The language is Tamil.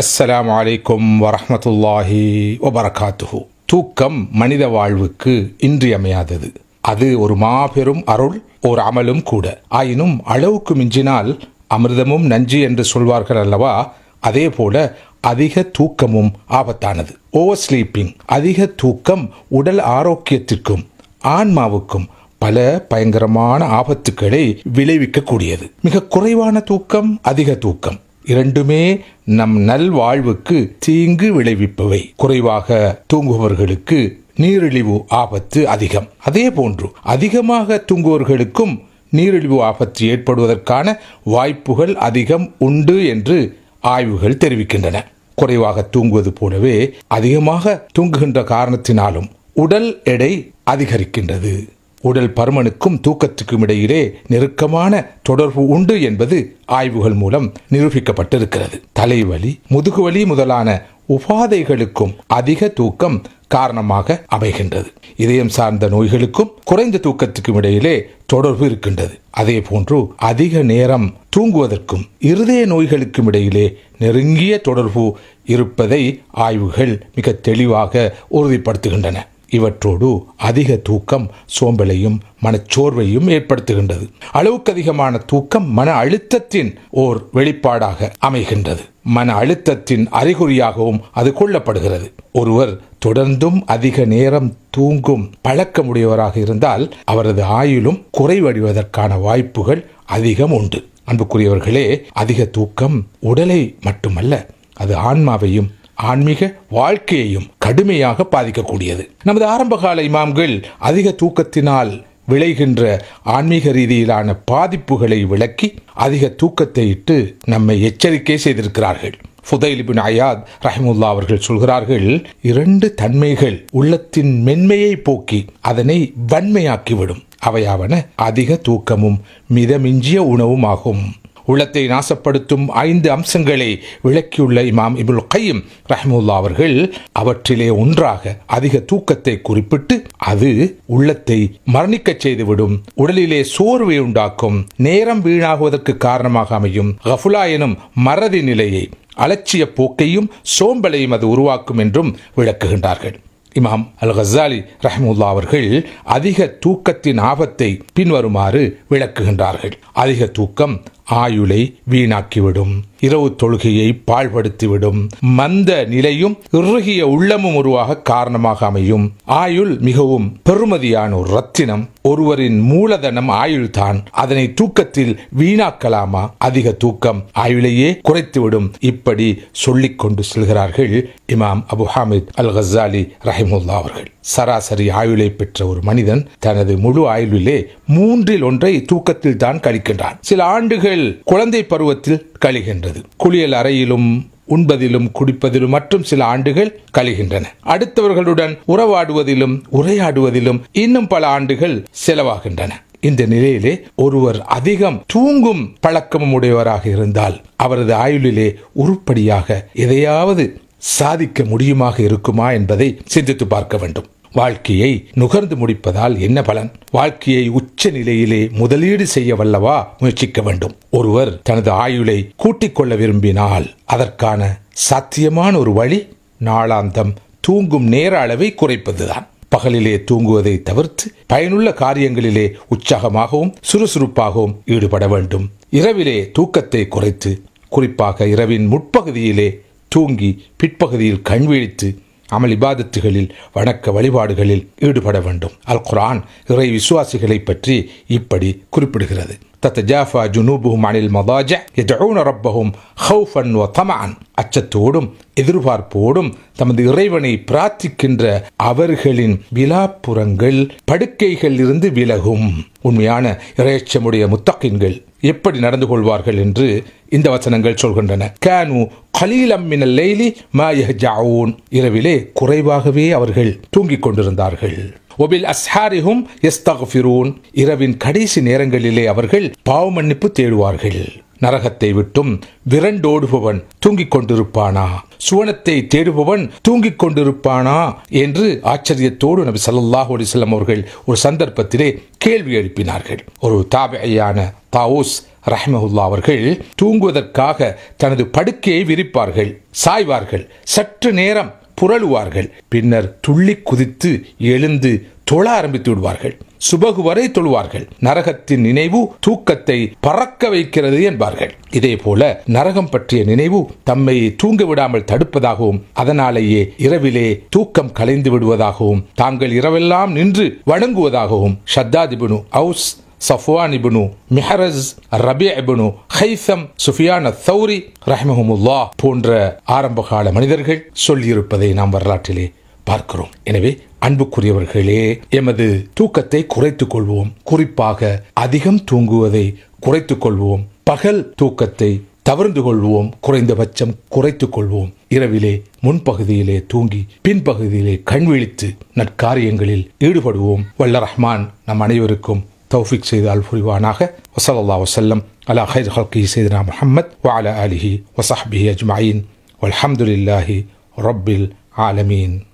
அஸ்ஸலாம் வலைக்கம் வரமத்துல்லாஹி வபரகாத்துஹு தூக்கம் மனித வாழ்வுக்கு இன்றியமையாதது அது ஒரு மாபெரும் அருள் ஒரு அமலும் கூட ஆயினும் அளவுக்கு மிஞ்சினால் அமிர்தமும் நஞ்சு என்று சொல்வார்கள் அல்லவா அதே போல அதிக தூக்கமும் ஆபத்தானது ஓவர் ஸ்லீப்பிங் அதிக தூக்கம் உடல் ஆரோக்கியத்திற்கும் ஆன்மாவுக்கும் பல பயங்கரமான ஆபத்துக்களை விளைவிக்கக்கூடியது மிக குறைவான தூக்கம் அதிக தூக்கம் இரண்டுமே நம் நல்வாழ்வுக்கு தீங்கு விளைவிப்பவை குறைவாக தூங்குபவர்களுக்கு நீரிழிவு ஆபத்து அதிகம் அதே போன்று அதிகமாக தூங்குவோர்களுக்கும் நீரிழிவு ஆபத்து ஏற்படுவதற்கான வாய்ப்புகள் அதிகம் உண்டு என்று ஆய்வுகள் தெரிவிக்கின்றன குறைவாக தூங்குவது போலவே அதிகமாக தூங்குகின்ற காரணத்தினாலும் உடல் எடை அதிகரிக்கின்றது உடல் பருமனுக்கும் தூக்கத்துக்கும் இடையிலே நெருக்கமான தொடர்பு உண்டு என்பது ஆய்வுகள் மூலம் நிரூபிக்கப்பட்டிருக்கிறது தலைவலி முதுகுவலி முதலான உபாதைகளுக்கும் அதிக தூக்கம் காரணமாக அமைகின்றது இதயம் சார்ந்த நோய்களுக்கும் குறைந்த தூக்கத்துக்கும் இடையிலே தொடர்பு இருக்கின்றது அதே போன்று அதிக நேரம் தூங்குவதற்கும் இருதய நோய்களுக்கும் இடையிலே நெருங்கிய தொடர்பு இருப்பதை ஆய்வுகள் மிக தெளிவாக உறுதிப்படுத்துகின்றன இவற்றோடு அதிக தூக்கம் சோம்பலையும் மனச்சோர்வையும் ஏற்படுத்துகின்றது அளவுக்கு அதிகமான தூக்கம் மன அழுத்தத்தின் ஓர் வெளிப்பாடாக அமைகின்றது மன அழுத்தத்தின் அறிகுறியாகவும் அது கொள்ளப்படுகிறது ஒருவர் தொடர்ந்தும் அதிக நேரம் தூங்கும் பழக்கமுடையவராக இருந்தால் அவரது ஆயுளும் குறைவடைவதற்கான வாய்ப்புகள் அதிகம் உண்டு அன்புக்குரியவர்களே அதிக தூக்கம் உடலை மட்டுமல்ல அது ஆன்மாவையும் ஆன்மீக வாழ்க்கையையும் கடுமையாக பாதிக்கக்கூடியது நமது ஆரம்பகால இமாம்கள் அதிக தூக்கத்தினால் விளைகின்ற ஆன்மீக ரீதியிலான பாதிப்புகளை விளக்கி அதிக தூக்கத்தை இட்டு நம்மை எச்சரிக்கை செய்திருக்கிறார்கள் புதைலிபின் அயாத் ரஹிமுல்லா அவர்கள் சொல்கிறார்கள் இரண்டு தன்மைகள் உள்ளத்தின் மென்மையை போக்கி அதனை வன்மையாக்கிவிடும் அவையாவன அதிக தூக்கமும் மிதமிஞ்சிய உணவும் ஆகும் உள்ளத்தை நாசப்படுத்தும் ஐந்து அம்சங்களை விளக்கியுள்ள இமாம் இபுல் கையம் ரஹமுல்லா அவர்கள் அவற்றிலே ஒன்றாக அதிக தூக்கத்தை குறிப்பிட்டு அது உள்ளத்தை மரணிக்கச் செய்துவிடும் உடலிலே சோர்வை உண்டாக்கும் நேரம் வீணாகுவதற்கு காரணமாக அமையும் கஃபுலா எனும் மறதி நிலையை அலட்சிய போக்கையும் சோம்பலையும் அது உருவாக்கும் என்றும் விளக்குகின்றார்கள் இமாம் அல் ஹசாலி ரஹமுல்லா அவர்கள் அதிக தூக்கத்தின் ஆபத்தை பின்வருமாறு விளக்குகின்றார்கள் அதிக தூக்கம் ஆயுளை வீணாக்கிவிடும் இரவு தொழுகையை பாழ்படுத்திவிடும் மந்த நிலையும் இறுகிய உள்ளமும் உருவாக காரணமாக அமையும் ஆயுள் மிகவும் பெருமதியான ஒரு ரத்தினம் ஒருவரின் மூலதனம் ஆயுள்தான் அதனை தூக்கத்தில் வீணாக்கலாமா அதிக தூக்கம் ஆயுளையே குறைத்துவிடும் இப்படி சொல்லிக்கொண்டு செல்கிறார்கள் இமாம் அபு ஹாமித் அல் ஹசாலி ரஹிமுல்லா அவர்கள் சராசரி ஆயுளை பெற்ற ஒரு மனிதன் தனது முழு ஆயுளிலே மூன்றில் ஒன்றை தூக்கத்தில் தான் கழிக்கின்றான் சில ஆண்டுகள் தமிழ் குழந்தை பருவத்தில் கழிகின்றது குளியல் அறையிலும் உண்பதிலும் குடிப்பதிலும் மற்றும் சில ஆண்டுகள் கழிகின்றன அடுத்தவர்களுடன் உறவாடுவதிலும் உரையாடுவதிலும் இன்னும் பல ஆண்டுகள் செலவாகின்றன இந்த நிலையிலே ஒருவர் அதிகம் தூங்கும் பழக்கமும் உடையவராக இருந்தால் அவரது ஆயுளிலே உருப்படியாக எதையாவது சாதிக்க முடியுமாக இருக்குமா என்பதை சிந்தித்து பார்க்க வேண்டும் வாழ்க்கையை நுகர்ந்து முடிப்பதால் என்ன பலன் வாழ்க்கையை உச்ச நிலையிலே முதலீடு செய்ய வல்லவா முயற்சிக்க வேண்டும் ஒருவர் தனது ஆயுளை கூட்டிக் கொள்ள விரும்பினால் அதற்கான சாத்தியமான ஒரு வழி நாளாந்தம் தூங்கும் நேர அளவை குறைப்பதுதான் பகலிலே தூங்குவதை தவிர்த்து பயனுள்ள காரியங்களிலே உற்சாகமாகவும் சுறுசுறுப்பாகவும் ஈடுபட வேண்டும் இரவிலே தூக்கத்தை குறைத்து குறிப்பாக இரவின் முற்பகுதியிலே தூங்கி பிற்பகுதியில் கண் விழித்து அமல் இபாதத்துகளில் வணக்க வழிபாடுகளில் ஈடுபட வேண்டும் அல் குரான் இறை விசுவாசிகளை பற்றி இப்படி குறிப்பிடுகிறது தத்தஜாஃபா ஜுனூபுஹும் அனில் மதாஜ எஜூன ரப்பஹும் ஹவுஃபன் வ தமான் அச்சத்தோடும் எதிர்பார்ப்போடும் தமது இறைவனை பிரார்த்திக்கின்ற அவர்களின் விழாப்புறங்கள் படுக்கைகள் இருந்து விலகும் உண்மையான இறைச்சமுடைய முத்தக்கின்கள் எப்படி நடந்து கொள்வார்கள் என்று இந்த வசனங்கள் சொல்கின்றன கேனு கலீலம் லைலி மாயஹ் ஜாவூன் இரவிலே குறைவாகவே அவர்கள் தூங்கிக் கொண்டிருந்தார்கள் ஒபில் அஸ்ஹாரிஹும் எஸ்தகஃபிரூன் இரவின் கடைசி நேரங்களிலே அவர்கள் பாவ மன்னிப்பு தேடுவார்கள் நரகத்தை விட்டும் விரண்டோடுபவன் தூங்கிக் கொண்டிருப்பானா சுவனத்தை தேடுபவன் தூங்கிக் கொண்டிருப்பானா என்று ஆச்சரியத்தோடு நபி சல்லாஹ் அலிஸ்லாம் அவர்கள் ஒரு சந்தர்ப்பத்திலே கேள்வி எழுப்பினார்கள் ஒரு தாபையான தாவூஸ் ரஹ்மஹுல்லா அவர்கள் தூங்குவதற்காக தனது படுக்கையை விரிப்பார்கள் சாய்வார்கள் சற்று நேரம் புரளுவார்கள் பின்னர் துள்ளி குதித்து எழுந்து தொழ ஆரம்பித்து விடுவார்கள் சுபகு வரை தொழுவார்கள் நரகத்தின் நினைவு தூக்கத்தை பறக்க வைக்கிறது என்பார்கள் இதே போல நரகம் பற்றிய நினைவு தம்மை தூங்க விடாமல் தடுப்பதாகவும் அதனாலேயே இரவிலே தூக்கம் கலைந்து விடுவதாகவும் தாங்கள் இரவெல்லாம் நின்று வணங்குவதாகவும் ஷத்தாதிபனு அவுஸ் சஃப்வான் இபுனு மிஹரஸ் ரபி இபுனு ஹைசம் சுஃபியான் சௌரி ரஹ்மஹமுல்லா போன்ற ஆரம்பகால மனிதர்கள் சொல்லியிருப்பதை நாம் வரலாற்றிலே பார்க்கிறோம் எனவே அன்புக்குரியவர்களே எமது தூக்கத்தை குறைத்துக் கொள்வோம் குறிப்பாக அதிகம் தூங்குவதை குறைத்துக் கொள்வோம் பகல் தூக்கத்தை தவிர்ந்து கொள்வோம் குறைந்தபட்சம் குறைத்துக் கொள்வோம் இரவிலே முன்பகுதியிலே தூங்கி பின்பகுதியிலே கண்விழித்து நற்காரியங்களில் ஈடுபடுவோம் வல்ல ரஹ்மான் நம் அனைவருக்கும் توفيق سيد الفري وأناخه وصلى الله وسلم على خير خلقه سيدنا محمد وعلى آله وصحبه أجمعين والحمد لله رب العالمين